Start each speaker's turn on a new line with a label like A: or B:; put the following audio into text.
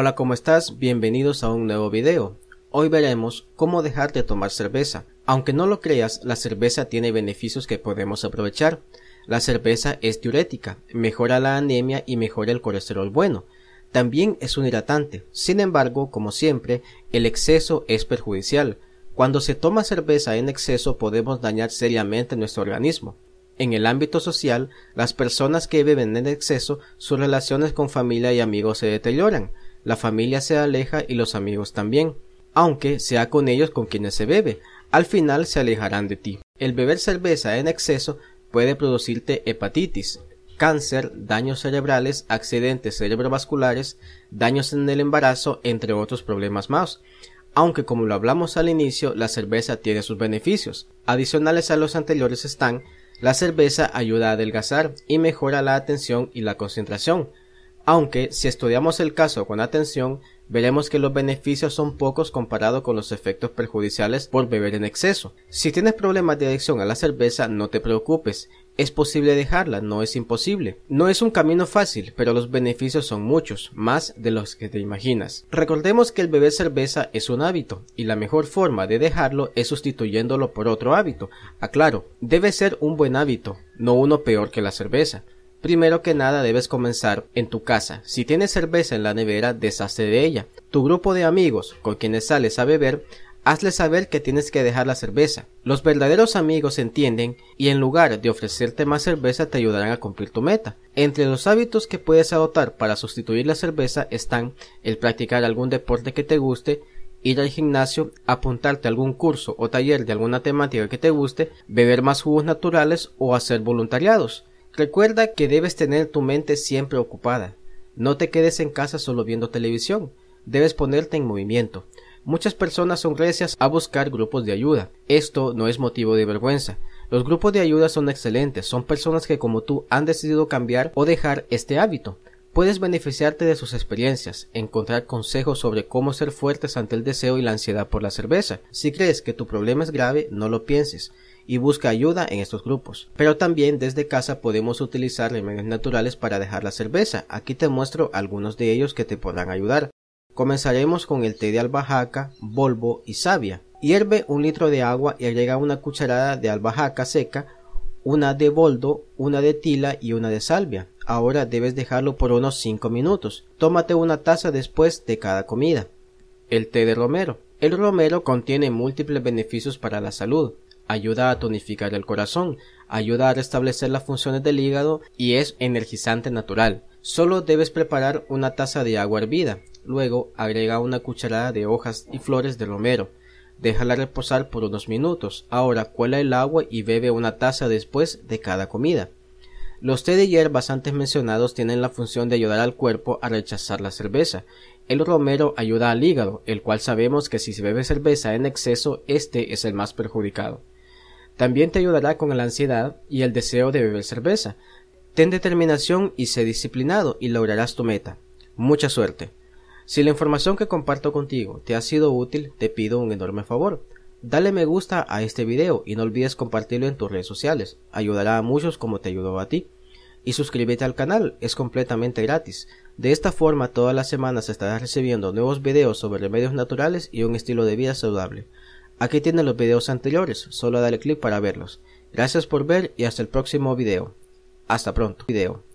A: Hola, ¿cómo estás? Bienvenidos a un nuevo video. Hoy veremos cómo dejar de tomar cerveza. Aunque no lo creas, la cerveza tiene beneficios que podemos aprovechar. La cerveza es diurética, mejora la anemia y mejora el colesterol bueno. También es un hidratante. Sin embargo, como siempre, el exceso es perjudicial. Cuando se toma cerveza en exceso podemos dañar seriamente nuestro organismo. En el ámbito social, las personas que beben en exceso, sus relaciones con familia y amigos se deterioran la familia se aleja y los amigos también, aunque sea con ellos con quienes se bebe, al final se alejarán de ti. El beber cerveza en exceso puede producirte hepatitis, cáncer, daños cerebrales, accidentes cerebrovasculares, daños en el embarazo, entre otros problemas más. Aunque como lo hablamos al inicio, la cerveza tiene sus beneficios. Adicionales a los anteriores están la cerveza ayuda a adelgazar y mejora la atención y la concentración aunque si estudiamos el caso con atención, veremos que los beneficios son pocos comparado con los efectos perjudiciales por beber en exceso. Si tienes problemas de adicción a la cerveza, no te preocupes, es posible dejarla, no es imposible. No es un camino fácil, pero los beneficios son muchos, más de los que te imaginas. Recordemos que el beber cerveza es un hábito, y la mejor forma de dejarlo es sustituyéndolo por otro hábito. Aclaro, debe ser un buen hábito, no uno peor que la cerveza. Primero que nada debes comenzar en tu casa. Si tienes cerveza en la nevera, deshace de ella. Tu grupo de amigos con quienes sales a beber, hazle saber que tienes que dejar la cerveza. Los verdaderos amigos entienden y en lugar de ofrecerte más cerveza te ayudarán a cumplir tu meta. Entre los hábitos que puedes adoptar para sustituir la cerveza están el practicar algún deporte que te guste, ir al gimnasio, apuntarte a algún curso o taller de alguna temática que te guste, beber más jugos naturales o hacer voluntariados. Recuerda que debes tener tu mente siempre ocupada. No te quedes en casa solo viendo televisión. Debes ponerte en movimiento. Muchas personas son recias a buscar grupos de ayuda. Esto no es motivo de vergüenza. Los grupos de ayuda son excelentes, son personas que como tú han decidido cambiar o dejar este hábito. Puedes beneficiarte de sus experiencias, encontrar consejos sobre cómo ser fuertes ante el deseo y la ansiedad por la cerveza. Si crees que tu problema es grave, no lo pienses y busca ayuda en estos grupos. Pero también desde casa podemos utilizar remedios naturales para dejar la cerveza. Aquí te muestro algunos de ellos que te podrán ayudar. Comenzaremos con el té de albahaca, bolvo y savia. Hierve un litro de agua y agrega una cucharada de albahaca seca, una de boldo, una de tila y una de salvia. Ahora debes dejarlo por unos 5 minutos. Tómate una taza después de cada comida. El té de romero. El romero contiene múltiples beneficios para la salud ayuda a tonificar el corazón, ayuda a restablecer las funciones del hígado y es energizante natural. Solo debes preparar una taza de agua hervida, luego agrega una cucharada de hojas y flores de romero. Déjala reposar por unos minutos. Ahora cuela el agua y bebe una taza después de cada comida. Los té de hierbas antes mencionados tienen la función de ayudar al cuerpo a rechazar la cerveza. El romero ayuda al hígado, el cual sabemos que si se bebe cerveza en exceso, este es el más perjudicado. También te ayudará con la ansiedad y el deseo de beber cerveza. Ten determinación y sé disciplinado y lograrás tu meta. Mucha suerte. Si la información que comparto contigo te ha sido útil, te pido un enorme favor. Dale me gusta a este video y no olvides compartirlo en tus redes sociales. Ayudará a muchos como te ayudó a ti. Y suscríbete al canal, es completamente gratis. De esta forma todas las semanas estarás recibiendo nuevos videos sobre remedios naturales y un estilo de vida saludable. Aquí tienen los videos anteriores, solo dale clic para verlos. Gracias por ver y hasta el próximo video. Hasta pronto. Video.